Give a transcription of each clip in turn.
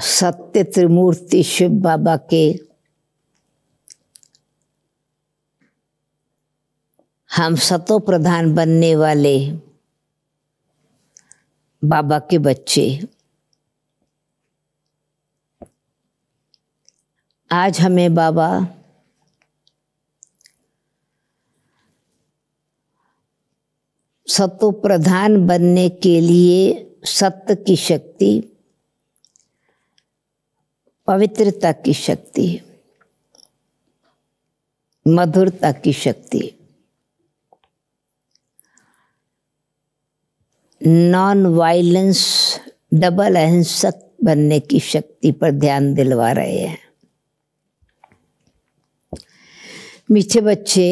सत्य त्रिमूर्ति शिव बाबा के हम सतो प्रधान बनने वाले बाबा के बच्चे आज हमें बाबा सतो प्रधान बनने के लिए सत्य की शक्ति पवित्रता की शक्ति मधुरता की शक्ति नॉन वायलेंस डबल अहिंसक बनने की शक्ति पर ध्यान दिलवा रहे हैं मीठे बच्चे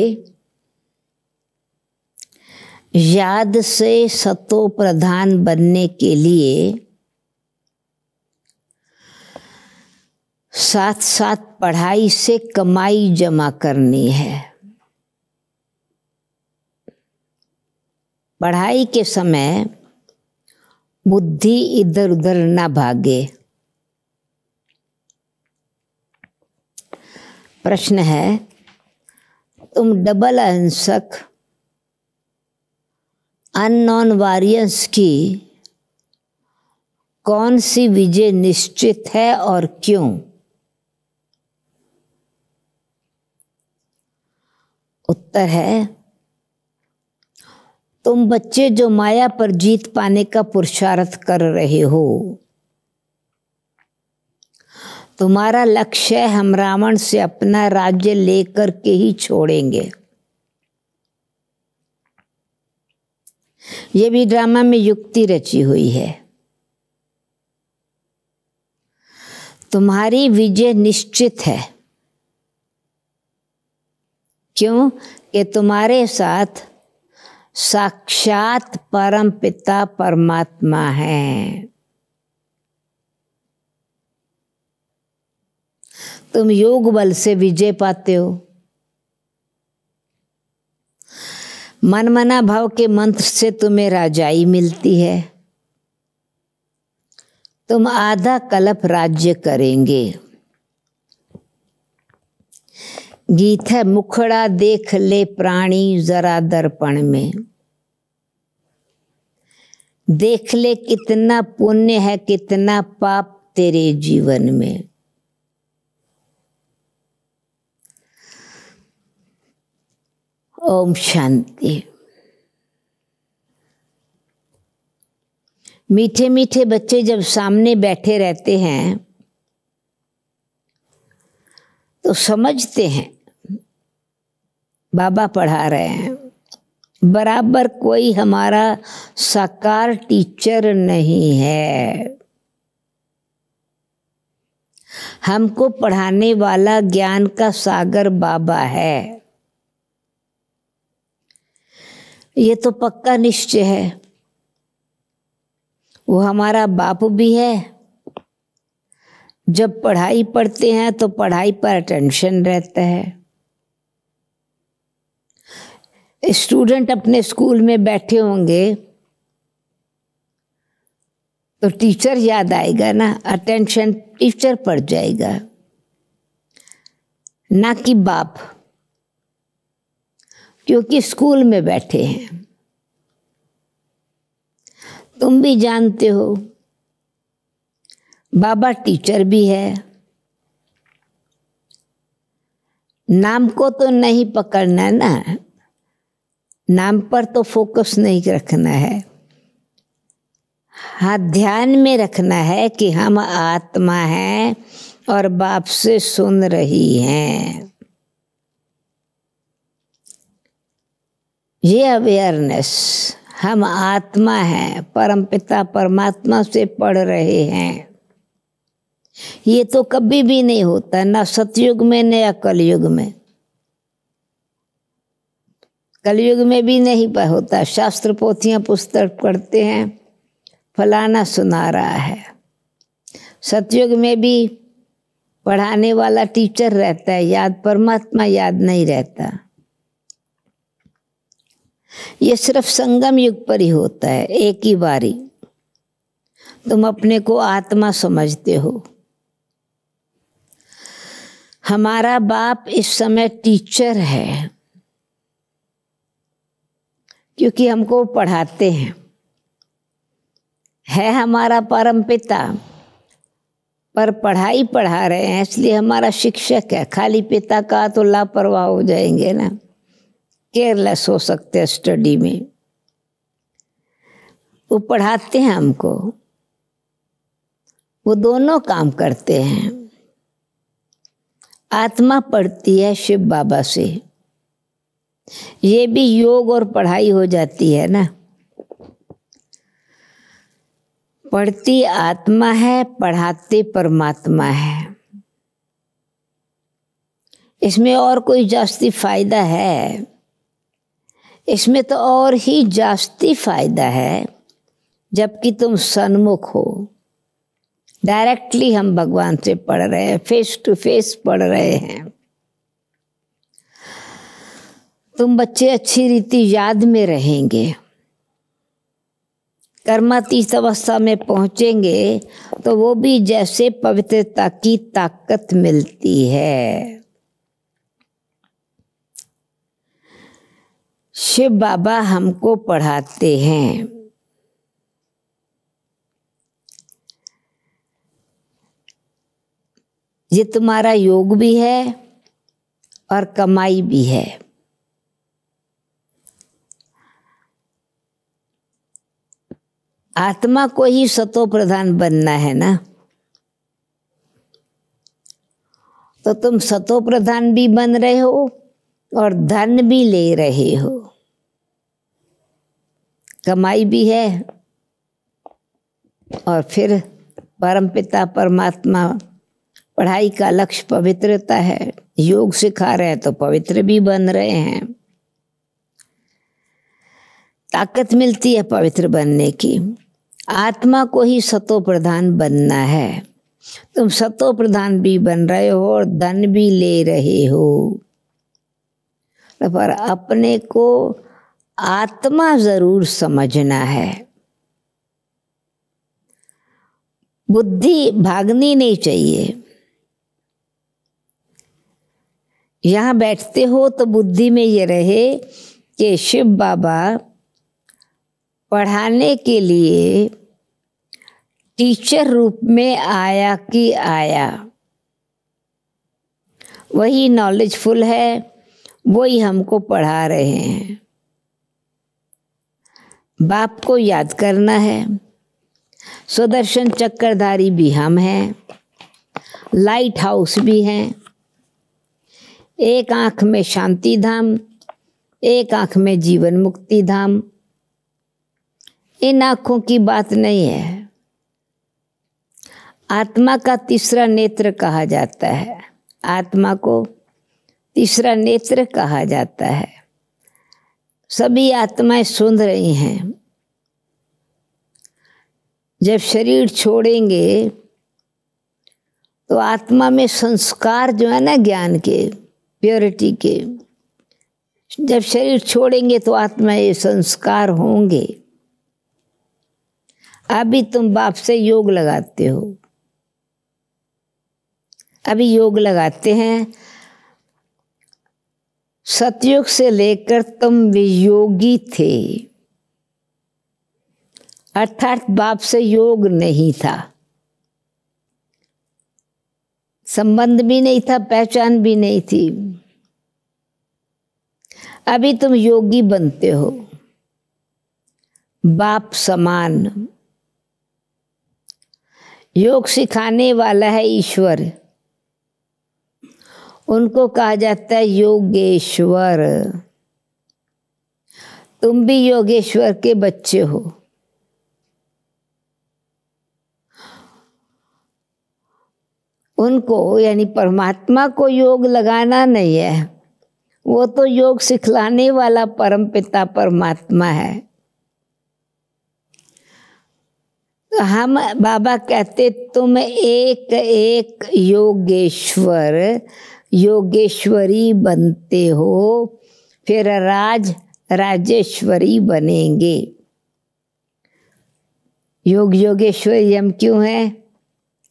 याद से सतो प्रधान बनने के लिए साथ साथ पढ़ाई से कमाई जमा करनी है पढ़ाई के समय बुद्धि इधर उधर ना भागे प्रश्न है तुम डबल अहिंसक अननॉन वारियंस की कौन सी विजय निश्चित है और क्यों उत्तर है तुम बच्चे जो माया पर जीत पाने का पुरुषार्थ कर रहे हो तुम्हारा लक्ष्य है हम रावण से अपना राज्य लेकर के ही छोड़ेंगे ये भी ड्रामा में युक्ति रची हुई है तुम्हारी विजय निश्चित है क्यों ये तुम्हारे साथ साक्षात परम पिता परमात्मा है तुम योग बल से विजय पाते हो मनमना भाव के मंत्र से तुम्हें राजाई मिलती है तुम आधा कलप राज्य करेंगे गीत है मुखड़ा देख ले प्राणी जरा दर्पण में देख ले कितना पुण्य है कितना पाप तेरे जीवन में ओम शांति मीठे मीठे बच्चे जब सामने बैठे रहते हैं तो समझते हैं बाबा पढ़ा रहे हैं बराबर कोई हमारा साकार टीचर नहीं है हमको पढ़ाने वाला ज्ञान का सागर बाबा है ये तो पक्का निश्चय है वो हमारा बाप भी है जब पढ़ाई पढ़ते हैं तो पढ़ाई पर अटेंशन रहता है स्टूडेंट अपने स्कूल में बैठे होंगे तो टीचर याद आएगा ना अटेंशन टीचर पड़ जाएगा ना कि बाप क्योंकि स्कूल में बैठे हैं तुम भी जानते हो बाबा टीचर भी है नाम को तो नहीं पकड़ना ना नाम पर तो फोकस नहीं रखना है हाँ ध्यान में रखना है कि हम आत्मा हैं और बाप से सुन रही हैं ये अवेयरनेस हम आत्मा हैं परमपिता परमात्मा से पढ़ रहे हैं ये तो कभी भी नहीं होता ना सतयुग में न कलयुग में कलयुग में भी नहीं होता शास्त्र पोथियाँ पुस्तक पढ़ते हैं फलाना सुना रहा है सतयुग में भी पढ़ाने वाला टीचर रहता है याद परमात्मा याद नहीं रहता ये सिर्फ संगम युग पर ही होता है एक ही बारी तुम अपने को आत्मा समझते हो हमारा बाप इस समय टीचर है क्योंकि हमको पढ़ाते हैं है हमारा परम पिता पर पढ़ाई पढ़ा रहे हैं इसलिए हमारा शिक्षक है खाली पिता का तो लापरवाह हो जाएंगे ना केयरलेस हो सकते हैं स्टडी में वो पढ़ाते हैं हमको वो दोनों काम करते हैं आत्मा पढ़ती है शिव बाबा से ये भी योग और पढ़ाई हो जाती है ना पढ़ती आत्मा है पढ़ाते परमात्मा है इसमें और कोई जास्ती फायदा है इसमें तो और ही जास्ती फायदा है जबकि तुम सन्मुख हो डायरेक्टली हम भगवान से पढ़ रहे हैं फेस टू फेस पढ़ रहे हैं तुम बच्चे अच्छी रीति याद में रहेंगे कर्मातीत अवस्था में पहुंचेंगे तो वो भी जैसे पवित्रता की ताकत मिलती है शिव बाबा हमको पढ़ाते हैं ये तुम्हारा योग भी है और कमाई भी है आत्मा को ही सतो प्रधान बनना है ना तो तुम सतो प्रधान भी बन रहे हो और धन भी ले रहे हो कमाई भी है और फिर परम पिता परमात्मा पढ़ाई का लक्ष्य पवित्रता है योग सिखा रहे हैं तो पवित्र भी बन रहे हैं ताकत मिलती है पवित्र बनने की आत्मा को ही सतो प्रधान बनना है तुम सतो प्रधान भी बन रहे हो और धन भी ले रहे हो पर अपने को आत्मा जरूर समझना है बुद्धि भागनी नहीं चाहिए यहां बैठते हो तो बुद्धि में ये रहे कि शिव बाबा पढ़ाने के लिए टीचर रूप में आया कि आया वही नॉलेजफुल है वही हमको पढ़ा रहे हैं बाप को याद करना है सुदर्शन चक्करधारी भी हम हैं लाइट हाउस भी हैं एक आंख में शांति धाम एक आंख में जीवन मुक्ति धाम इन आँखों की बात नहीं है आत्मा का तीसरा नेत्र कहा जाता है आत्मा को तीसरा नेत्र कहा जाता है सभी आत्माएं सुन रही हैं जब शरीर छोड़ेंगे तो आत्मा में संस्कार जो है ना ज्ञान के प्योरिटी के जब शरीर छोड़ेंगे तो आत्मा ये संस्कार होंगे अभी तुम बाप से योग लगाते हो अभी योग लगाते हैं सतयुग से लेकर तुम वियोगी थे अर्थात बाप से योग नहीं था संबंध भी नहीं था पहचान भी नहीं थी अभी तुम योगी बनते हो बाप समान योग सिखाने वाला है ईश्वर उनको कहा जाता है योगेश्वर तुम भी योगेश्वर के बच्चे हो उनको यानी परमात्मा को योग लगाना नहीं है वो तो योग सिखलाने वाला परमपिता परमात्मा है तो हम बाबा कहते तुम एक एक योगेश्वर योगेश्वरी बनते हो फिर राज राजेश्वरी बनेंगे योग योगेश्वरी हम क्यों हैं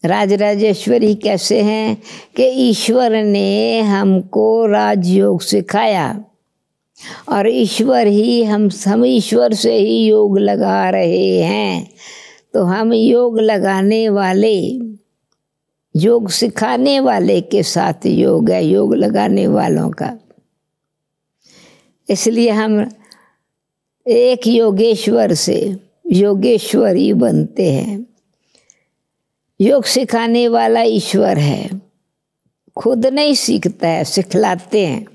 राज राजेश्वरी कैसे हैं कि ईश्वर ने हमको राजयोग सिखाया और ईश्वर ही हम हम ईश्वर से ही योग लगा रहे हैं तो हम योग लगाने वाले योग सिखाने वाले के साथ योग है योग लगाने वालों का इसलिए हम एक योगेश्वर से योगेश्वरी बनते हैं योग सिखाने वाला ईश्वर है खुद नहीं सीखता है सिखलाते हैं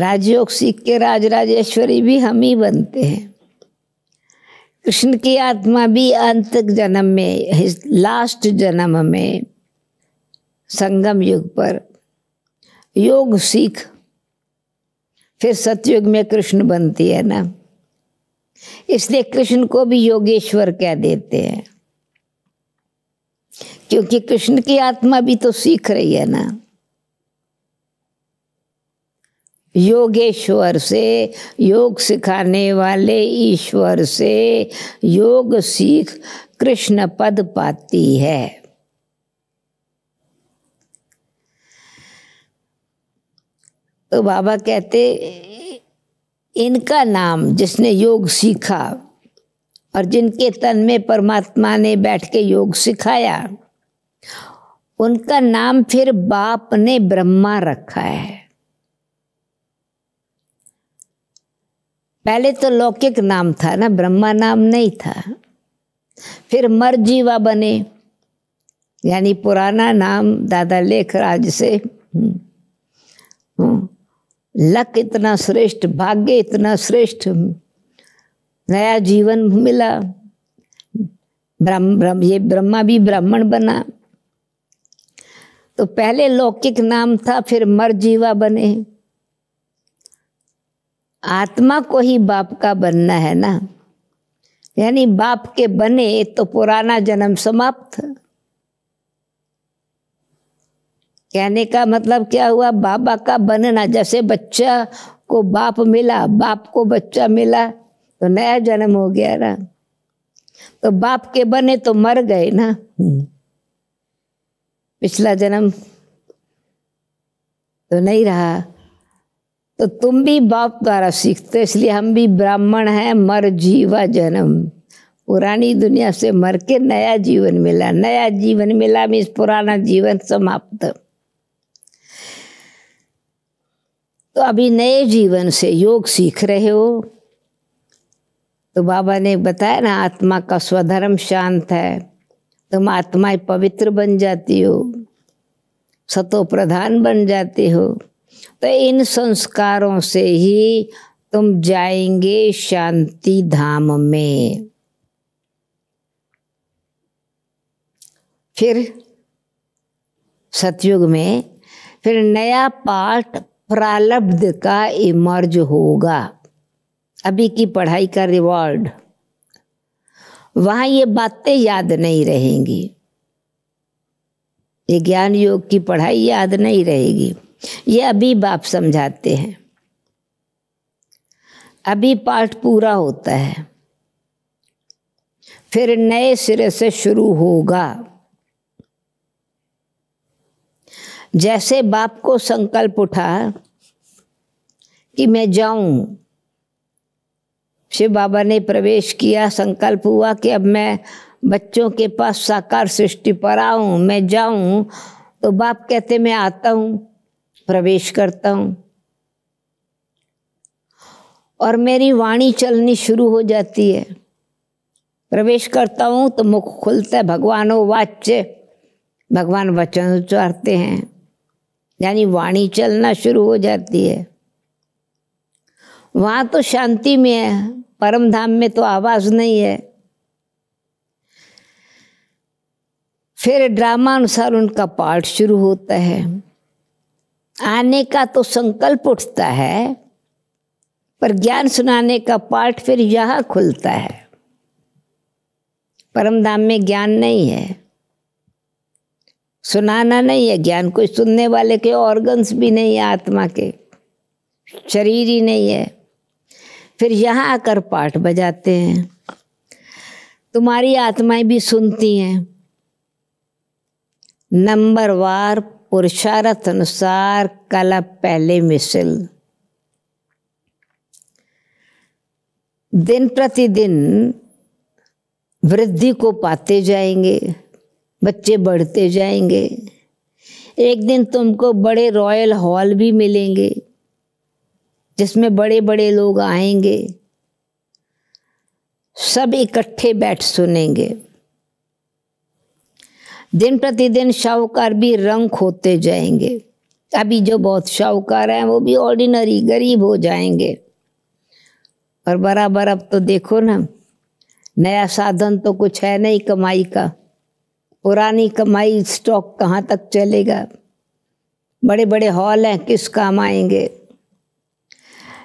राजयोग सीख के राज राजेश्वरी भी हम ही बनते हैं कृष्ण की आत्मा भी अंत जन्म में लास्ट जन्म में संगम युग पर योग सीख फिर सतयुग में कृष्ण बनती है ना इसलिए कृष्ण को भी योगेश्वर कह देते हैं क्योंकि कृष्ण की आत्मा भी तो सीख रही है ना योगेश्वर से योग सिखाने वाले ईश्वर से योग सीख कृष्ण पद पाती है तो बाबा कहते इनका नाम जिसने योग सीखा और जिनके तन में परमात्मा ने बैठ के योग सिखाया उनका नाम फिर बाप ने ब्रह्मा रखा है पहले तो लौकिक नाम था ना ब्रह्मा नाम नहीं था फिर मरजीवा बने यानी पुराना नाम दादा लेखराज से हम्म, हम्म, लक इतना श्रेष्ठ भाग्य इतना श्रेष्ठ हम्म, नया जीवन मिला ब्रह्म ब्रह्म ये ब्रह्मा भी ब्राह्मण बना तो पहले लौकिक नाम था फिर मर जीवा बने आत्मा को ही बाप का बनना है ना यानी बाप के बने तो पुराना जन्म समाप्त कहने का मतलब क्या हुआ बाबा का बनना जैसे बच्चा को बाप मिला बाप को बच्चा मिला तो नया जन्म हो गया ना तो बाप के बने तो मर गए ना हम्म। पिछला जन्म तो नहीं रहा तो तुम भी बाप द्वारा सीखते हो इसलिए हम भी ब्राह्मण हैं मर जीवा जन्म पुरानी दुनिया से मर के नया जीवन मिला नया जीवन मिला मीन्स पुराना जीवन समाप्त तो अभी नए जीवन से योग सीख रहे हो तो बाबा ने बताया ना आत्मा का स्वधर्म शांत है तुम आत्माएं पवित्र बन जाती हो सतो प्रधान बन जाती हो तो इन संस्कारों से ही तुम जाएंगे शांति धाम में फिर सतयुग में फिर नया पाठ प्रालब्ध का इमर्ज होगा अभी की पढ़ाई का रिवॉर्ड वहां ये बातें याद नहीं रहेंगी ये ज्ञान योग की पढ़ाई याद नहीं रहेगी ये अभी बाप समझाते हैं अभी पाठ पूरा होता है फिर नए सिरे से शुरू होगा जैसे बाप को संकल्प उठा कि मैं जाऊं शिव बाबा ने प्रवेश किया संकल्प हुआ कि अब मैं बच्चों के पास साकार सृष्टि पर आऊं मैं जाऊं तो बाप कहते मैं आता हूं प्रवेश करता हूँ और मेरी वाणी चलनी शुरू हो जाती है प्रवेश करता हूँ तो मुख खुलता है भगवानो वाच्य भगवान वचन उच्चारते हैं यानी वाणी चलना शुरू हो जाती है वहाँ तो शांति में है परम धाम में तो आवाज़ नहीं है फिर ड्रामा अनुसार उनका पाठ शुरू होता है आने का तो संकल्प उठता है पर ज्ञान सुनाने का पार्ट फिर यहाँ खुलता है परम धाम में ज्ञान नहीं है सुनाना नहीं है ज्ञान कोई सुनने वाले के ऑर्गन्स भी नहीं है आत्मा के शरीर ही नहीं है फिर यहाँ आकर पाठ बजाते हैं तुम्हारी आत्माएं भी सुनती हैं नंबर वार पुरुषार्थ अनुसार कला पहले मिसल दिन प्रतिदिन वृद्धि को पाते जाएंगे बच्चे बढ़ते जाएंगे एक दिन तुमको बड़े रॉयल हॉल भी मिलेंगे जिसमें बड़े बड़े लोग आएंगे सब इकट्ठे बैठ सुनेंगे दिन प्रतिदिन शाहूकार भी रंग खोते जाएंगे अभी जो बहुत शाहूकार हैं वो भी ऑर्डिनरी गरीब हो जाएंगे और बराबर अब तो देखो ना नया साधन तो कुछ है नहीं कमाई का पुरानी कमाई स्टॉक कहाँ तक चलेगा बड़े बड़े हॉल हैं किस काम आएंगे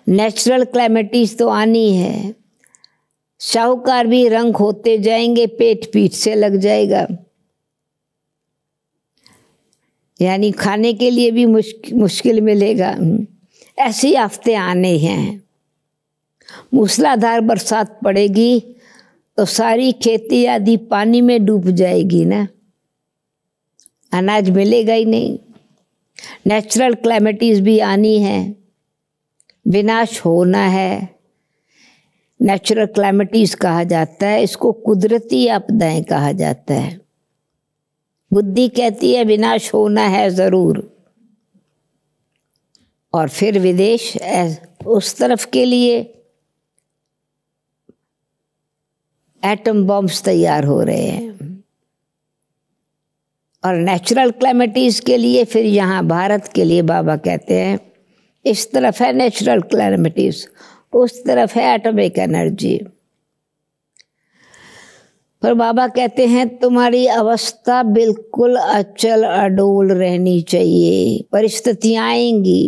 नेचुरल क्लाइमेटीज तो आनी है शाहूकार भी रंग होते जाएंगे पेट पीठ से लग जाएगा यानी खाने के लिए भी मुश्क, मुश्किल मिलेगा ऐसी आफतें आने हैं मूसलाधार बरसात पड़ेगी तो सारी खेती आदि पानी में डूब जाएगी ना अनाज मिलेगा ही नहीं नेचुरल क्लाइमेटीज भी आनी है विनाश होना है नेचुरल क्लाइमेटीज कहा जाता है इसको कुदरती आपदाएं कहा जाता है बुद्धि कहती है विनाश होना है ज़रूर और फिर विदेश उस तरफ के लिए एटम बॉम्ब्स तैयार हो रहे हैं और नेचुरल क्लाइमेटीज़ के लिए फिर यहाँ भारत के लिए बाबा कहते हैं इस तरफ है नेचुरल क्लाइमेटीज़ उस तरफ है एटॉमिक एनर्जी पर बाबा कहते हैं तुम्हारी अवस्था बिल्कुल अचल अडोल रहनी चाहिए परिस्थितियाँ आएंगी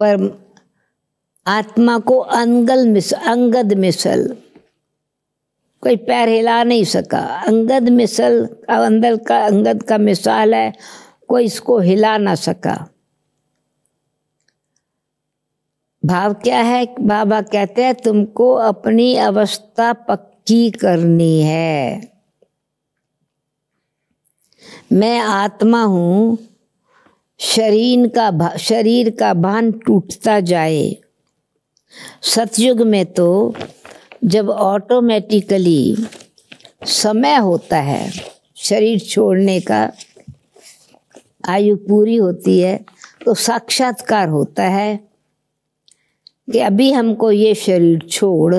पर आत्मा को अंगल मिस अंगद मिसल कोई पैर हिला नहीं सका अंगद मिसल अंदर का अंगद का मिसाल है कोई इसको हिला ना सका भाव क्या है बाबा कहते हैं तुमको अपनी अवस्था पक्की की करनी है मैं आत्मा हूँ शरीर का शरीर का भान टूटता जाए सतयुग में तो जब ऑटोमेटिकली समय होता है शरीर छोड़ने का आयु पूरी होती है तो साक्षात्कार होता है कि अभी हमको ये शरीर छोड़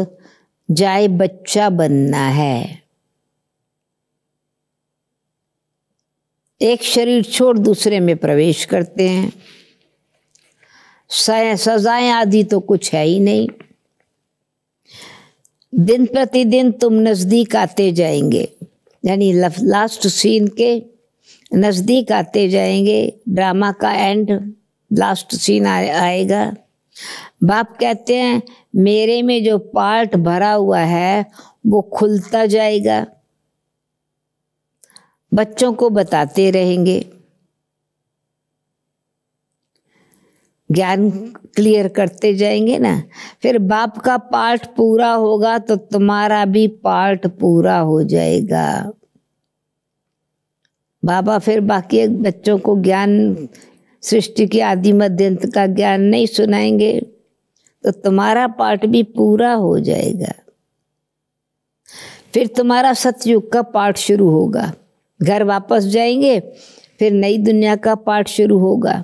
जाए बच्चा बनना है एक शरीर छोड़ दूसरे में प्रवेश करते हैं सजाएं आदि तो कुछ है ही नहीं दिन प्रतिदिन तुम नज़दीक आते जाएंगे यानी लास्ट सीन के नज़दीक आते जाएंगे ड्रामा का एंड लास्ट सीन आ, आएगा बाप कहते हैं मेरे में जो पार्ट भरा हुआ है वो खुलता जाएगा बच्चों को बताते रहेंगे ज्ञान क्लियर करते जाएंगे ना फिर बाप का पार्ट पूरा होगा तो तुम्हारा भी पार्ट पूरा हो जाएगा बाबा फिर बाकी बच्चों को ज्ञान सृष्टि के आदि मध्यंत का ज्ञान नहीं सुनाएंगे तो तुम्हारा पाठ भी पूरा हो जाएगा फिर तुम्हारा सतयुग का पाठ शुरू होगा घर वापस जाएंगे फिर नई दुनिया का पाठ शुरू होगा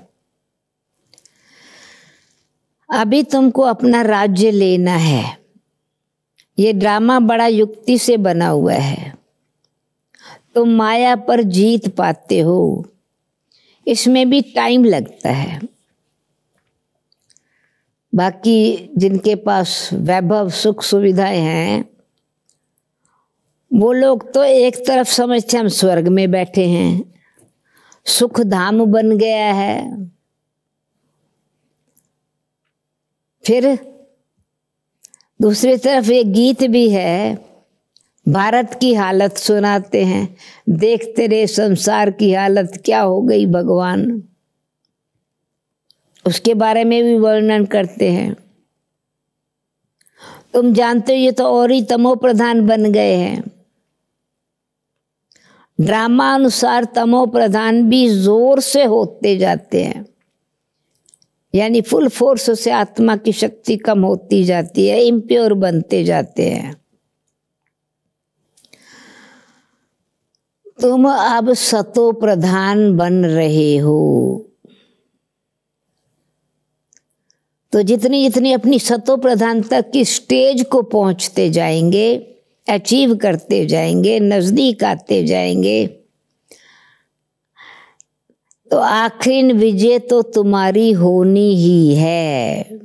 अभी तुमको अपना राज्य लेना है ये ड्रामा बड़ा युक्ति से बना हुआ है तुम माया पर जीत पाते हो इसमें भी टाइम लगता है बाकी जिनके पास वैभव सुख सुविधाएं हैं वो लोग तो एक तरफ समझते हम स्वर्ग में बैठे हैं सुख धाम बन गया है फिर दूसरी तरफ ये गीत भी है भारत की हालत सुनाते हैं देखते रहे संसार की हालत क्या हो गई भगवान उसके बारे में भी वर्णन करते हैं तुम जानते हो ये तो और ही तमो प्रधान बन गए हैं ड्रामा अनुसार तमो प्रधान भी जोर से होते जाते हैं यानी फुल फोर्स से आत्मा की शक्ति कम होती जाती है इम्प्योर बनते जाते हैं तुम अब सतो प्रधान बन रहे हो तो जितनी जितनी अपनी सतो प्रधानता की स्टेज को पहुंचते जाएंगे अचीव करते जाएंगे नज़दीक आते जाएंगे तो आखिर विजय तो तुम्हारी होनी ही है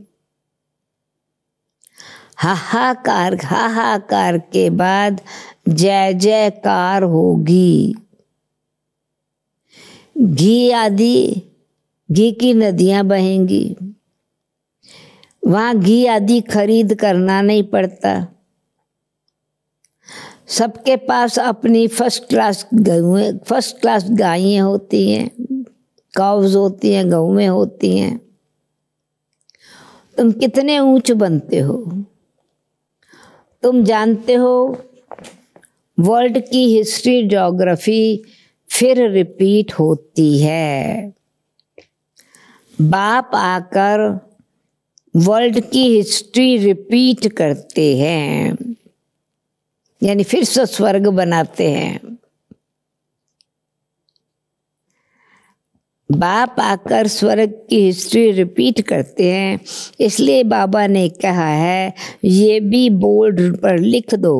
हाहाकार हाहाकार के बाद जय जयकार होगी घी आदि घी की नदियां बहेंगी वहाँ घी आदि खरीद करना नहीं पड़ता सबके पास अपनी फर्स्ट क्लास गहुएँ फर्स्ट क्लास गायें होती हैं काउज होती हैं गहुएँ होती हैं तुम कितने ऊंच बनते हो तुम जानते हो वर्ल्ड की हिस्ट्री जोग्राफी फिर रिपीट होती है बाप आकर वर्ल्ड की हिस्ट्री रिपीट करते हैं यानी फिर से स्वर्ग बनाते हैं बाप आकर स्वर्ग की हिस्ट्री रिपीट करते हैं इसलिए बाबा ने कहा है ये भी बोर्ड पर लिख दो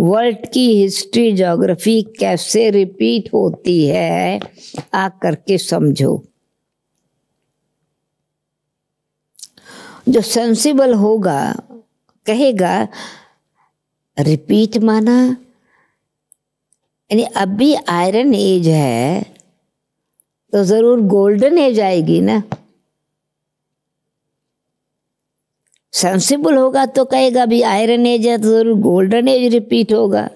वर्ल्ड की हिस्ट्री जोग्राफी कैसे रिपीट होती है आकर के समझो जो सेंसिबल होगा कहेगा रिपीट माना यानी अभी आयरन एज है तो ज़रूर गोल्डन एज आएगी ना सेंसिबल होगा तो कहेगा भी आयरन एज है तो जरूर गोल्डन एज रिपीट होगा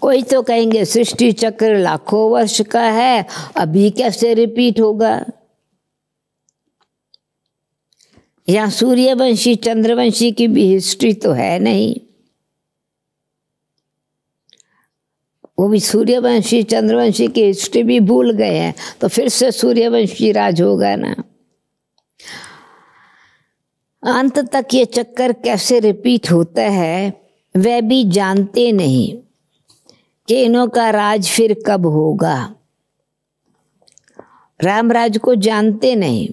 कोई तो कहेंगे सृष्टि चक्र लाखों वर्ष का है अभी कैसे रिपीट होगा यहाँ सूर्यवंशी चंद्रवंशी की भी हिस्ट्री तो है नहीं वो भी सूर्यवंशी चंद्रवंशी की हिस्ट्री भी भूल गए हैं तो फिर से सूर्यवंशी राज होगा ना अंत तक ये चक्कर कैसे रिपीट होता है वह भी जानते नहीं कि इनों का राज फिर कब होगा राम राज को जानते नहीं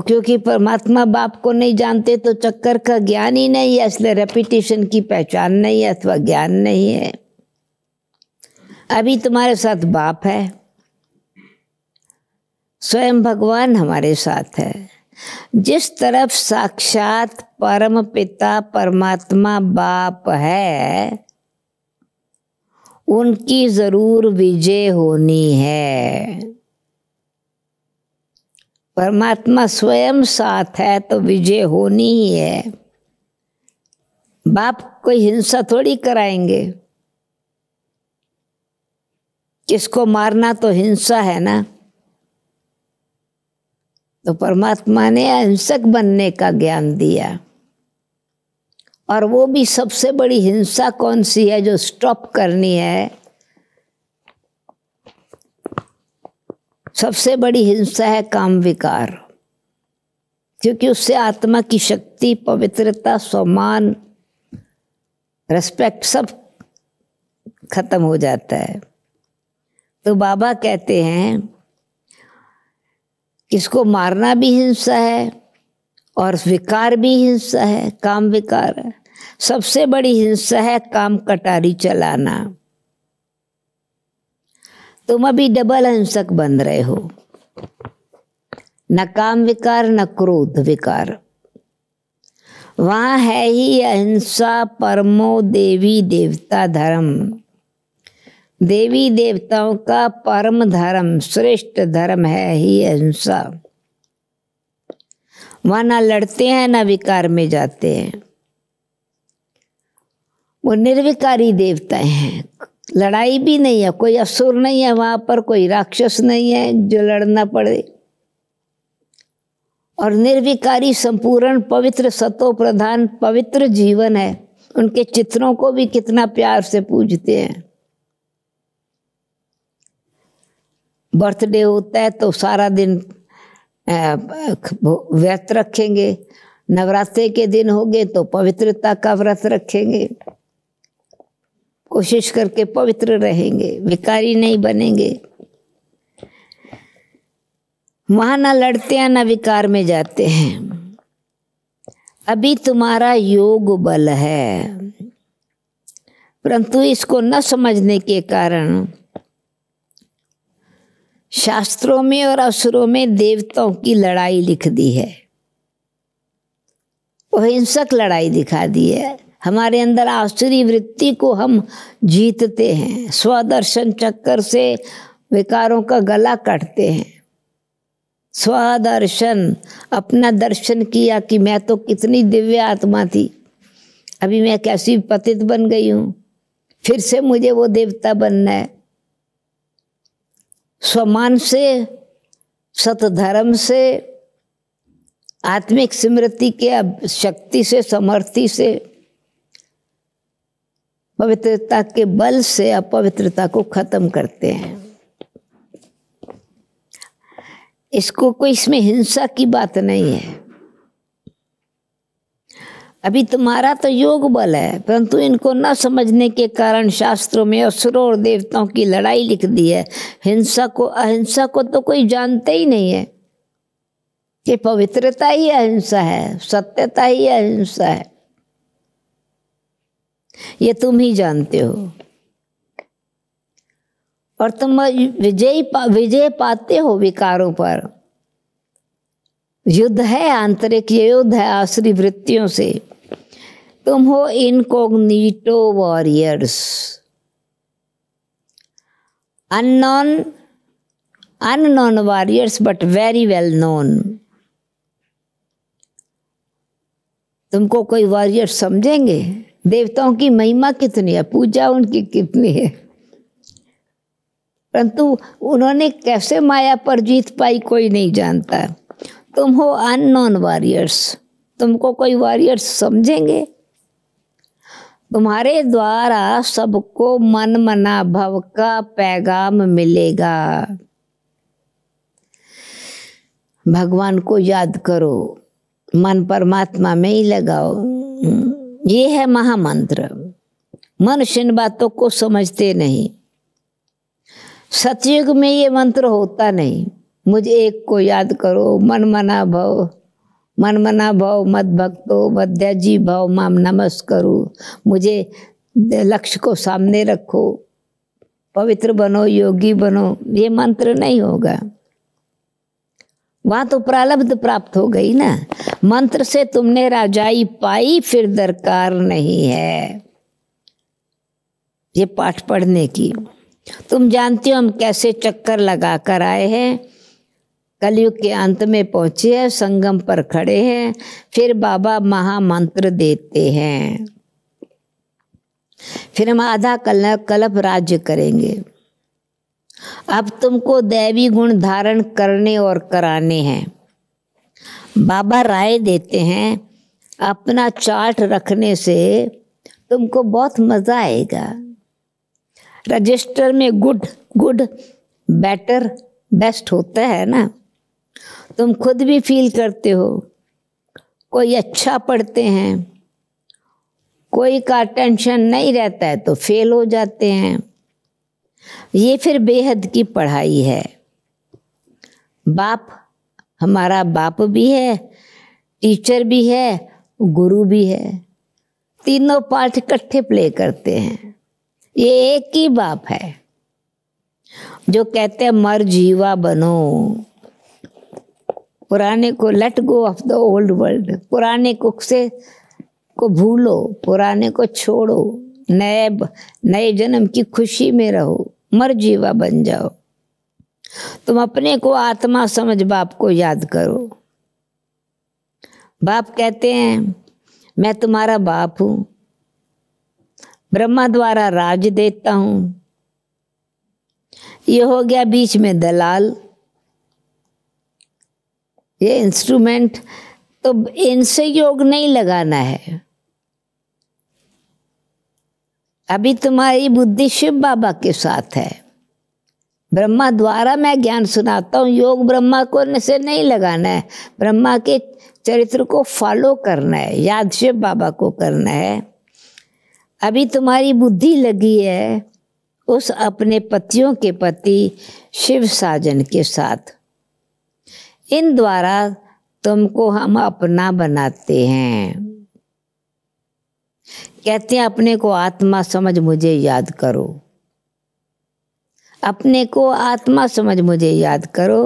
क्योंकि परमात्मा बाप को नहीं जानते तो चक्कर का ज्ञान ही नहीं है इसलिए रेपिटेशन की पहचान नहीं है अथवा ज्ञान नहीं है अभी तुम्हारे साथ बाप है स्वयं भगवान हमारे साथ है जिस तरफ साक्षात परम पिता परमात्मा बाप है उनकी ज़रूर विजय होनी है परमात्मा स्वयं साथ है तो विजय होनी ही है बाप कोई हिंसा थोड़ी कराएंगे किसको मारना तो हिंसा है ना तो परमात्मा ने अहिंसक बनने का ज्ञान दिया और वो भी सबसे बड़ी हिंसा कौन सी है जो स्टॉप करनी है सबसे बड़ी हिंसा है काम विकार क्योंकि उससे आत्मा की शक्ति पवित्रता सम्मान रेस्पेक्ट सब खत्म हो जाता है तो बाबा कहते हैं किसको मारना भी हिंसा है और विकार भी हिंसा है काम विकार है सबसे बड़ी हिंसा है काम कटारी चलाना तुम अभी डबल अहिंसक बन रहे हो न काम विकार न क्रोध विकार वहां है ही अहिंसा परमो देवी देवता धर्म देवी देवताओं का परम धर्म श्रेष्ठ धर्म है ही अहिंसा वहां ना लड़ते हैं ना विकार में जाते हैं वो निर्विकारी देवताएं हैं लड़ाई भी नहीं है कोई असुर नहीं है वहाँ पर कोई राक्षस नहीं है जो लड़ना पड़े और निर्विकारी संपूर्ण पवित्र सतो प्रधान पवित्र जीवन है उनके चित्रों को भी कितना प्यार से पूजते हैं बर्थडे होता है तो सारा दिन व्रत रखेंगे नवरात्रे के दिन होंगे तो पवित्रता का व्रत रखेंगे कोशिश करके पवित्र रहेंगे विकारी नहीं बनेंगे वहां ना लड़ते हैं ना विकार में जाते हैं अभी तुम्हारा योग बल है परंतु इसको न समझने के कारण शास्त्रों में और असुरों में देवताओं की लड़ाई लिख दी है अहिंसक लड़ाई दिखा दी है हमारे अंदर आश्चर्य वृत्ति को हम जीतते हैं स्वदर्शन चक्कर से विकारों का गला काटते हैं स्वदर्शन अपना दर्शन किया कि मैं तो कितनी दिव्य आत्मा थी अभी मैं कैसी पतित बन गई हूँ फिर से मुझे वो देवता बनना है स्वमान से सतधर्म से आत्मिक स्मृति के शक्ति से समर्थि से पवित्रता के बल से अपवित्रता को खत्म करते हैं इसको कोई इसमें हिंसा की बात नहीं है अभी तुम्हारा तो योग बल है परंतु इनको न समझने के कारण शास्त्रों में असुरों और देवताओं की लड़ाई लिख दी है हिंसा को अहिंसा को तो कोई जानते ही नहीं है कि पवित्रता ही अहिंसा है सत्यता ही अहिंसा है ये तुम ही जानते हो और तुम विजय पा, विजय पाते हो विकारों पर युद्ध है आंतरिक ये युद्ध है आश्री वृत्तियों से तुम हो incognito warriors unknown unknown warriors but very well known तुमको कोई वॉरियर समझेंगे देवताओं की महिमा कितनी है पूजा उनकी कितनी है परंतु उन्होंने कैसे माया पर जीत पाई कोई नहीं जानता तुम हो अननोन वॉरियर्स तुमको कोई वॉरियर्स समझेंगे तुम्हारे द्वारा सबको मन मना भव का पैगाम मिलेगा भगवान को याद करो मन परमात्मा में ही लगाओ ये है महामंत्र मनुष्य इन बातों को समझते नहीं सतयुग में ये मंत्र होता नहीं मुझे एक को याद करो मन मना भव मन मना भव मद भक्तो मध्याजी भव माम नमस् करो मुझे लक्ष्य को सामने रखो पवित्र बनो योगी बनो ये मंत्र नहीं होगा वहां तो प्रलब्ध प्राप्त हो गई ना मंत्र से तुमने राजाई पाई फिर दरकार नहीं है ये पाठ पढ़ने की तुम जानते हो हम कैसे चक्कर लगा कर आए हैं कलयुग के अंत में पहुंचे हैं संगम पर खड़े हैं फिर बाबा महामंत्र देते हैं फिर हम आधा कल कलप राज्य करेंगे अब तुमको दैवी गुण धारण करने और कराने हैं बाबा राय देते हैं अपना चार्ट रखने से तुमको बहुत मज़ा आएगा रजिस्टर में गुड गुड बेटर बेस्ट होता है ना तुम खुद भी फील करते हो कोई अच्छा पढ़ते हैं कोई का टेंशन नहीं रहता है तो फेल हो जाते हैं ये फिर बेहद की पढ़ाई है बाप हमारा बाप भी है टीचर भी है गुरु भी है तीनों पार्ट इकट्ठे प्ले करते हैं ये एक ही बाप है जो कहते हैं मर जीवा बनो पुराने को let go of the old world पुराने को से को भूलो पुराने को छोड़ो नए नए जन्म की खुशी में रहो मर जीवा बन जाओ तुम अपने को आत्मा समझ बाप को याद करो बाप कहते हैं मैं तुम्हारा बाप हूं ब्रह्मा द्वारा राज देता हूं ये हो गया बीच में दलाल ये इंस्ट्रूमेंट तो इनसे योग नहीं लगाना है अभी तुम्हारी बुद्धि शिव बाबा के साथ है ब्रह्मा द्वारा मैं ज्ञान सुनाता हूँ योग ब्रह्मा को से नहीं लगाना है ब्रह्मा के चरित्र को फॉलो करना है याद शिव बाबा को करना है अभी तुम्हारी बुद्धि लगी है उस अपने पतियों के पति शिव साजन के साथ इन द्वारा तुमको हम अपना बनाते हैं कहते हैं अपने को आत्मा समझ मुझे याद करो अपने को आत्मा समझ मुझे याद करो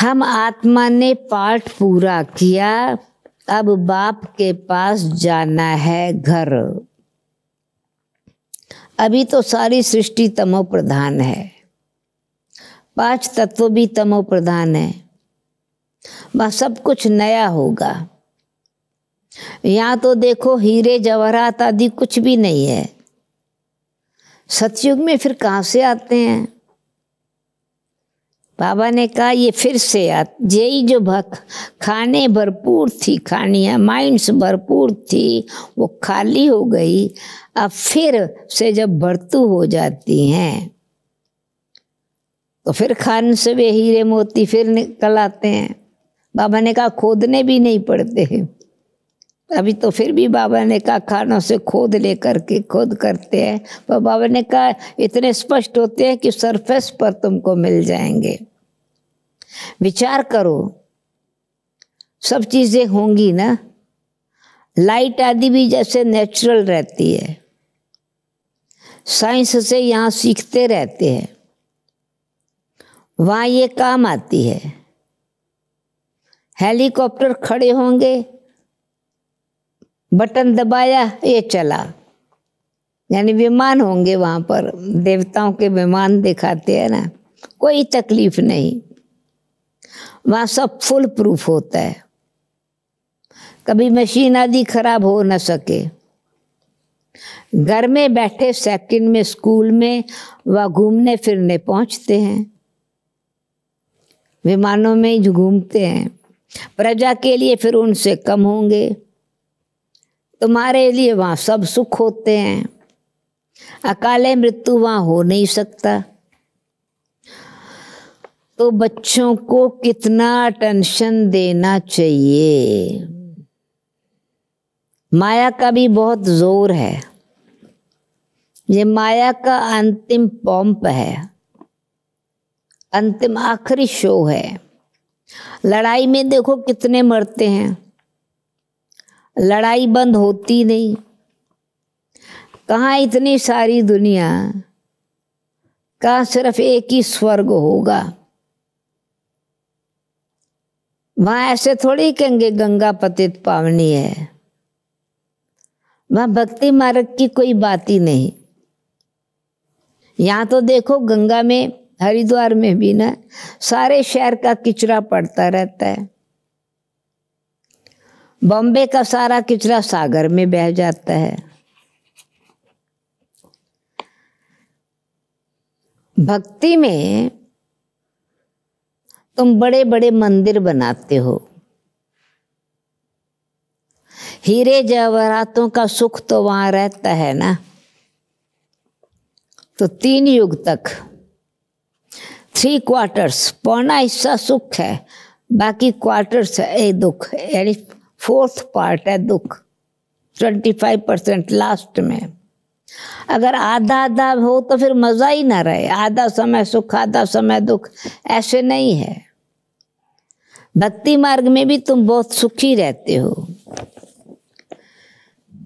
हम आत्मा ने पाठ पूरा किया अब बाप के पास जाना है घर अभी तो सारी सृष्टि तमो प्रधान है पांच तत्व भी तमो प्रधान है वह सब कुछ नया होगा यहाँ तो देखो हीरे जवाहरात आदि कुछ भी नहीं है सतयुग में फिर कहाँ से आते हैं बाबा ने कहा ये फिर से आ यही जो भक खाने भरपूर थी खानियाँ माइंड्स भरपूर थी वो खाली हो गई अब फिर से जब भरतू हो जाती हैं तो फिर खान से वे हीरे मोती फिर निकल आते हैं बाबा ने कहा खोदने भी नहीं पड़ते हैं अभी तो फिर भी बाबा ने कहा खानों से खोद ले करके खोद करते हैं पर बाबा ने कहा इतने स्पष्ट होते हैं कि सरफेस पर तुमको मिल जाएंगे विचार करो सब चीज़ें होंगी ना लाइट आदि भी जैसे नेचुरल रहती है साइंस से यहाँ सीखते रहते हैं वहाँ ये काम आती है हेलीकॉप्टर खड़े होंगे बटन दबाया ये चला यानी विमान होंगे वहां पर देवताओं के विमान दिखाते हैं ना कोई तकलीफ नहीं वहां सब फुल प्रूफ होता है कभी मशीन आदि खराब हो ना सके घर में बैठे सेकंड में स्कूल में व घूमने फिरने पहुंचते हैं विमानों में ही घूमते हैं प्रजा के लिए फिर उनसे कम होंगे तुम्हारे लिए वहाँ सब सुख होते हैं अकाले मृत्यु वहाँ हो नहीं सकता तो बच्चों को कितना टेंशन देना चाहिए माया का भी बहुत जोर है ये माया का अंतिम पंप है अंतिम आखिरी शो है लड़ाई में देखो कितने मरते हैं लड़ाई बंद होती नहीं कहाँ इतनी सारी दुनिया कहा सिर्फ एक ही स्वर्ग होगा वहां ऐसे थोड़ी कहेंगे गंगा पतित पावनी है वहां भक्ति मार्ग की कोई बात ही नहीं यहां तो देखो गंगा में हरिद्वार में भी ना सारे शहर का किचरा पड़ता रहता है बॉम्बे का सारा कचरा सागर में बह जाता है भक्ति में तुम बड़े बड़े मंदिर बनाते हो हीरे जवरातों का सुख तो वहां रहता है ना तो तीन युग तक थ्री क्वार्टर्स पौना हिस्सा सुख है बाकी क्वार्टर्स ए दुख यानी फोर्थ पार्ट है दुख ट्वेंटी फाइव परसेंट लास्ट में अगर आधा आधा हो तो फिर मज़ा ही ना रहे आधा समय सुख आधा समय दुख ऐसे नहीं है भक्ति मार्ग में भी तुम बहुत सुखी रहते हो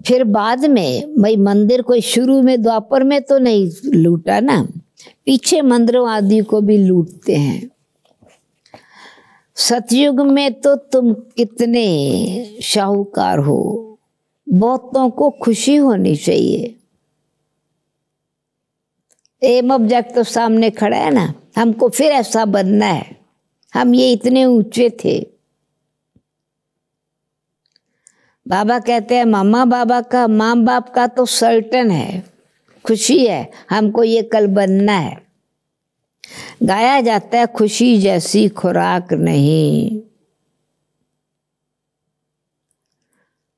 फिर बाद में भाई मंदिर कोई शुरू में द्वापर में तो नहीं लूटा ना पीछे मंदिरों आदि को भी लूटते हैं सतयुग में तो तुम कितने शाहूकार हो बहुतों को खुशी होनी चाहिए एम ऑब्जेक्ट तो सामने खड़ा है ना हमको फिर ऐसा बनना है हम ये इतने ऊंचे थे बाबा कहते हैं मामा बाबा का माँ बाप का तो सल्टन है खुशी है हमको ये कल बनना है गाया जाता है खुशी जैसी खुराक नहीं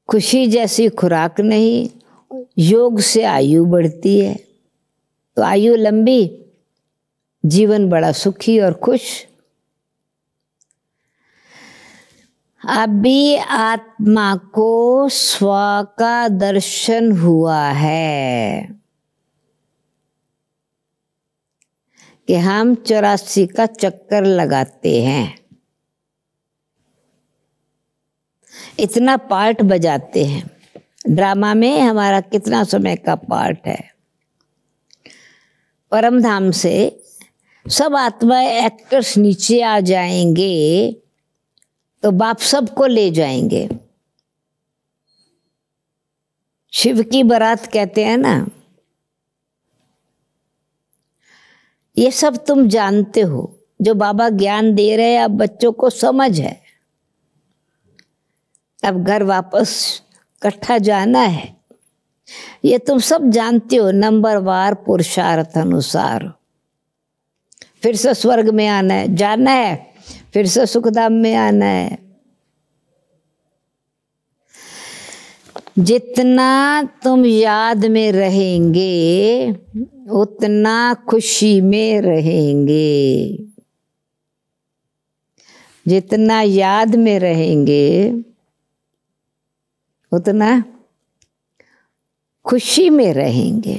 खुशी जैसी खुराक नहीं योग से आयु बढ़ती है तो आयु लंबी जीवन बड़ा सुखी और खुश अभी आत्मा को स्व का दर्शन हुआ है कि हम चौरासी का चक्कर लगाते हैं इतना पार्ट बजाते हैं ड्रामा में हमारा कितना समय का पार्ट है परम धाम से सब आत्माएं एक्टर्स नीचे आ जाएंगे तो बाप सबको ले जाएंगे शिव की बारात कहते हैं ना ये सब तुम जानते हो जो बाबा ज्ञान दे रहे हैं अब बच्चों को समझ है अब घर वापस कट्ठा जाना है ये तुम सब जानते हो नंबर वार पुरुषार्थ अनुसार फिर से स्वर्ग में आना है जाना है फिर से सुखधाम में आना है जितना तुम याद में रहेंगे उतना खुशी में रहेंगे जितना याद में रहेंगे उतना खुशी में रहेंगे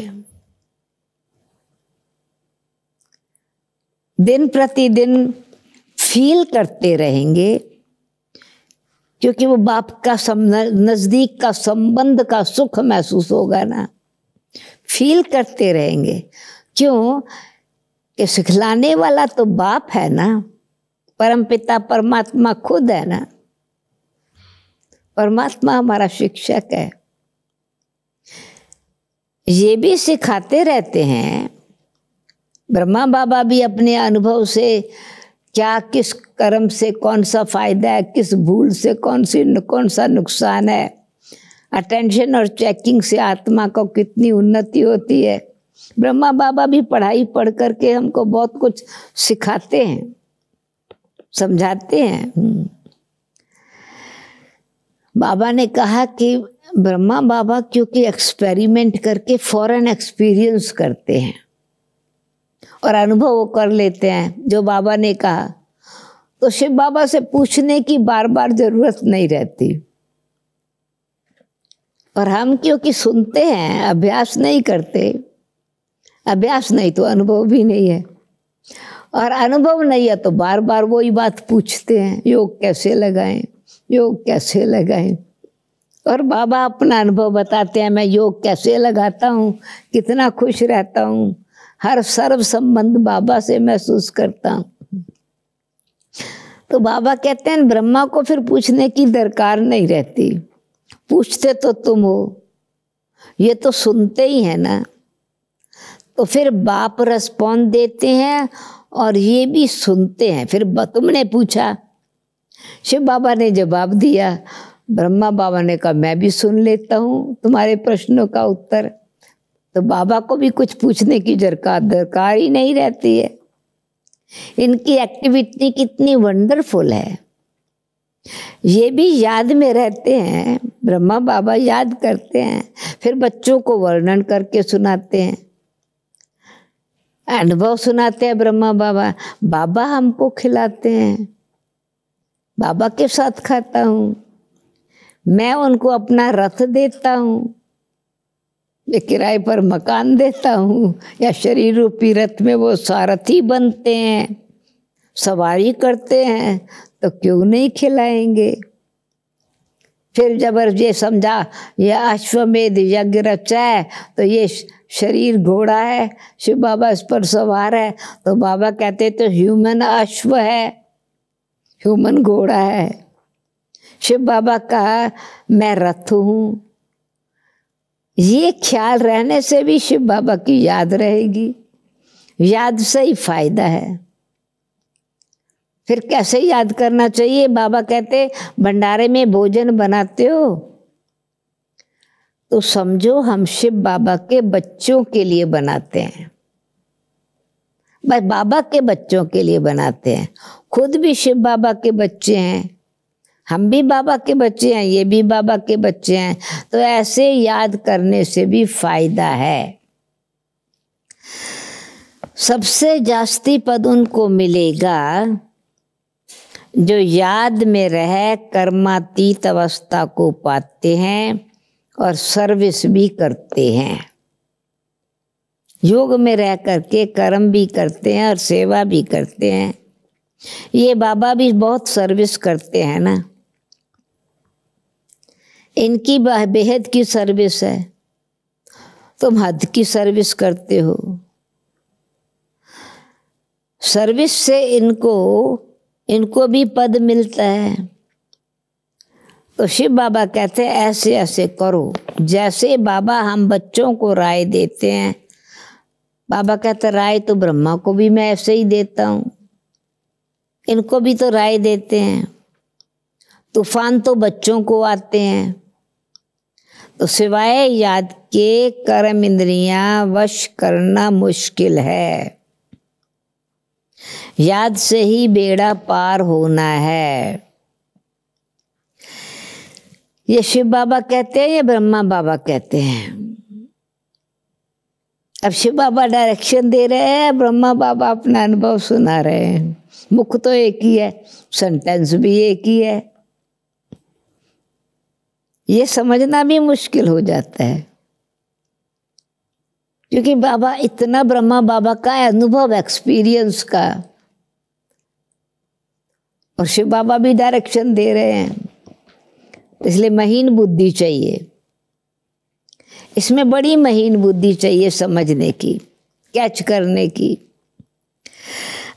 दिन प्रतिदिन फील करते रहेंगे क्योंकि वो बाप का नज़दीक का संबंध का सुख महसूस होगा ना फील करते रहेंगे क्यों कि सिखलाने वाला तो बाप है ना परमपिता परमात्मा खुद है ना परमात्मा हमारा शिक्षक है ये भी सिखाते रहते हैं ब्रह्मा बाबा भी अपने अनुभव से क्या किस कर्म से कौन सा फायदा है किस भूल से कौन सी कौन सा नुकसान है अटेंशन और चेकिंग से आत्मा को कितनी उन्नति होती है ब्रह्मा बाबा भी पढ़ाई पढ़ करके हमको बहुत कुछ सिखाते हैं समझाते हैं हम्म। बाबा ने कहा कि ब्रह्मा बाबा क्योंकि एक्सपेरिमेंट करके फॉरेन एक्सपीरियंस करते हैं और अनुभव वो कर लेते हैं जो बाबा ने कहा तो शिव बाबा से पूछने की बार बार जरूरत नहीं रहती और हम क्योंकि सुनते हैं अभ्यास नहीं करते अभ्यास नहीं तो अनुभव भी नहीं है और अनुभव नहीं है तो बार बार वही बात पूछते हैं योग कैसे लगाएं योग कैसे लगाएं और बाबा अपना अनुभव बताते हैं मैं योग कैसे लगाता हूँ कितना खुश रहता हूँ हर सर्व संबंध बाबा से महसूस करता हूँ तो बाबा कहते हैं ब्रह्मा को फिर पूछने की दरकार नहीं रहती पूछते तो तुम हो ये तो सुनते ही है ना तो फिर बाप रिस्पॉन्स देते हैं और ये भी सुनते हैं फिर तुमने पूछा शिव बाबा ने जवाब दिया ब्रह्मा बाबा ने कहा मैं भी सुन लेता हूँ तुम्हारे प्रश्नों का उत्तर तो बाबा को भी कुछ पूछने की दरकार दरकार ही नहीं रहती है इनकी एक्टिविटी कितनी वंडरफुल है ये भी याद में रहते हैं ब्रह्मा बाबा याद करते हैं फिर बच्चों को वर्णन करके सुनाते हैं अनुभव सुनाते हैं ब्रह्मा बाबा बाबा हमको खिलाते हैं बाबा के साथ खाता हूँ मैं उनको अपना रथ देता हूँ मैं किराए पर मकान देता हूँ या शरीर रूपी रथ में वो सारथी बनते हैं सवारी करते हैं तो क्यों नहीं खिलाएंगे फिर जब ये समझा ये अश्वमेध यज्ञ रचा है तो ये शरीर घोड़ा है शिव बाबा इस पर सवार है तो बाबा कहते तो ह्यूमन अश्व है ह्यूमन घोड़ा है शिव बाबा कहा मैं रथ हूँ ये ख्याल रहने से भी शिव बाबा की याद रहेगी याद से ही फायदा है फिर कैसे याद करना चाहिए बाबा कहते भंडारे में भोजन बनाते हो तो समझो हम शिव बाबा के बच्चों के लिए बनाते हैं बस बाबा के बच्चों के लिए बनाते हैं खुद भी शिव बाबा के बच्चे हैं हम भी बाबा के बच्चे हैं ये भी बाबा के बच्चे हैं तो ऐसे याद करने से भी फायदा है सबसे जास्ती पद उनको मिलेगा जो याद में रह कर्मातीत अवस्था को पाते हैं और सर्विस भी करते हैं योग में रह करके कर्म भी करते हैं और सेवा भी करते हैं ये बाबा भी बहुत सर्विस करते हैं ना इनकी बेहद की सर्विस है तुम हद की सर्विस करते हो सर्विस से इनको इनको भी पद मिलता है तो शिव बाबा कहते हैं ऐसे ऐसे करो जैसे बाबा हम बच्चों को राय देते हैं बाबा कहते राय तो ब्रह्मा को भी मैं ऐसे ही देता हूँ इनको भी तो राय देते हैं तूफान तो बच्चों को आते हैं तो सिवाय याद के कर्म इंद्रियां वश करना मुश्किल है याद से ही बेड़ा पार होना है ये शिव बाबा कहते हैं या ब्रह्मा बाबा कहते हैं अब शिव बाबा डायरेक्शन दे रहे हैं ब्रह्मा बाबा अपना अनुभव सुना रहे हैं मुख तो एक ही है सेंटेंस भी एक ही है ये समझना भी मुश्किल हो जाता है क्योंकि बाबा इतना ब्रह्मा बाबा का अनुभव एक्सपीरियंस का और शिव बाबा भी डायरेक्शन दे रहे हैं तो इसलिए महीन बुद्धि चाहिए इसमें बड़ी महीन बुद्धि चाहिए समझने की कैच करने की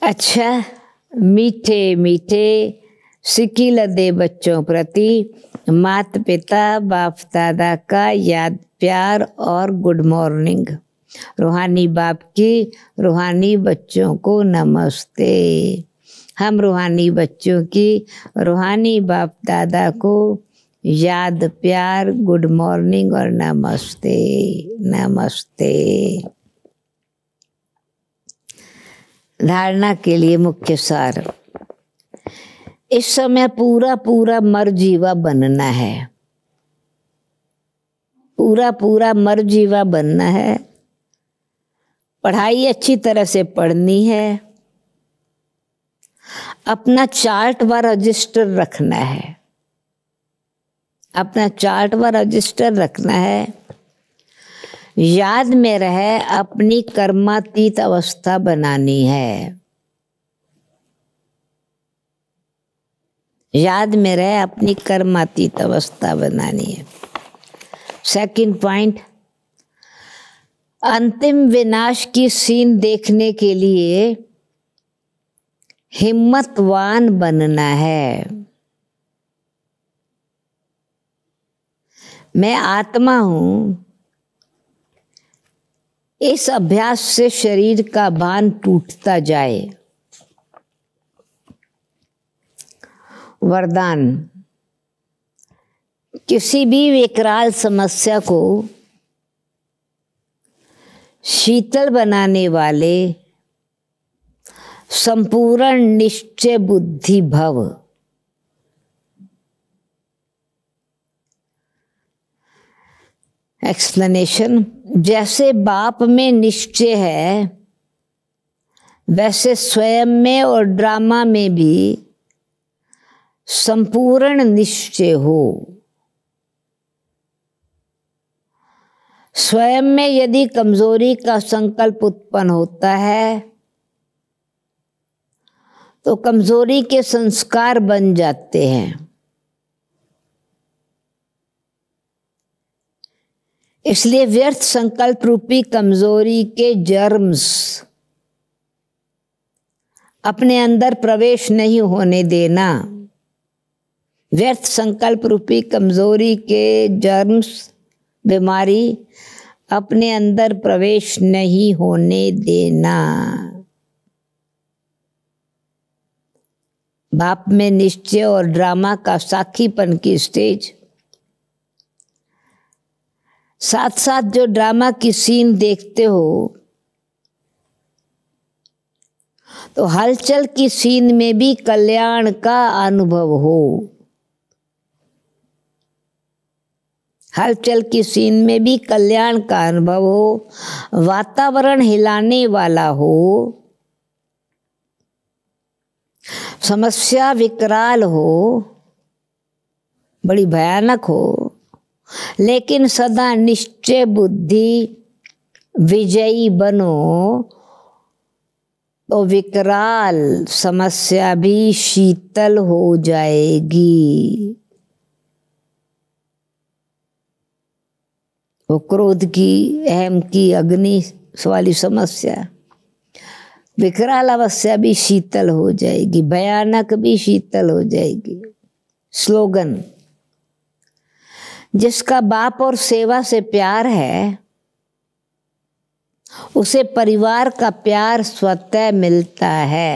अच्छा मीठे मीठे लदे बच्चों प्रति माता पिता बाप दादा का याद प्यार और गुड मॉर्निंग रूहानी बाप की रूहानी बच्चों को नमस्ते हम रूहानी बच्चों की रूहानी बाप दादा को याद प्यार गुड मॉर्निंग और नमस्ते नमस्ते धारणा के लिए मुख्य सार इस समय पूरा पूरा मर जीवा बनना है पूरा पूरा मर जीवा बनना है पढ़ाई अच्छी तरह से पढ़नी है अपना चार्ट व रजिस्टर रखना है अपना चार्ट व रजिस्टर रखना है याद में रहे अपनी कर्मातीत अवस्था बनानी है याद में रहे अपनी कर्मातीत अवस्था बनानी है सेकंड पॉइंट अंतिम विनाश की सीन देखने के लिए हिम्मतवान बनना है मैं आत्मा हूं इस अभ्यास से शरीर का भान टूटता जाए वरदान किसी भी विकराल समस्या को शीतल बनाने वाले संपूर्ण निश्चय बुद्धि भव एक्सप्लेनेशन जैसे बाप में निश्चय है वैसे स्वयं में और ड्रामा में भी संपूर्ण निश्चय हो स्वयं में यदि कमजोरी का संकल्प उत्पन्न होता है तो कमजोरी के संस्कार बन जाते हैं इसलिए व्यर्थ संकल्प रूपी कमजोरी के जर्म्स अपने अंदर प्रवेश नहीं होने देना व्यर्थ संकल्प रूपी कमजोरी के जर्म्स बीमारी अपने अंदर प्रवेश नहीं होने देना बाप में निश्चय और ड्रामा का साखीपन की स्टेज साथ साथ जो ड्रामा की सीन देखते हो तो हलचल की सीन में भी कल्याण का अनुभव हो हलचल की सीन में भी कल्याण का अनुभव हो वातावरण हिलाने वाला हो समस्या विकराल हो बड़ी भयानक हो लेकिन सदा निश्चय बुद्धि विजयी बनो तो विकराल समस्या भी शीतल हो जाएगी वो क्रोध की अहम की अग्नि वाली समस्या विकराल अवस्या भी शीतल हो जाएगी भयानक भी शीतल हो जाएगी स्लोगन जिसका बाप और सेवा से प्यार है उसे परिवार का प्यार स्वतः मिलता है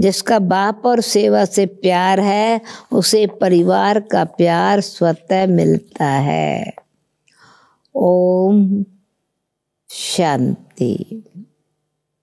जिसका बाप और सेवा से प्यार है उसे परिवार का प्यार स्वतः मिलता है ओम शांति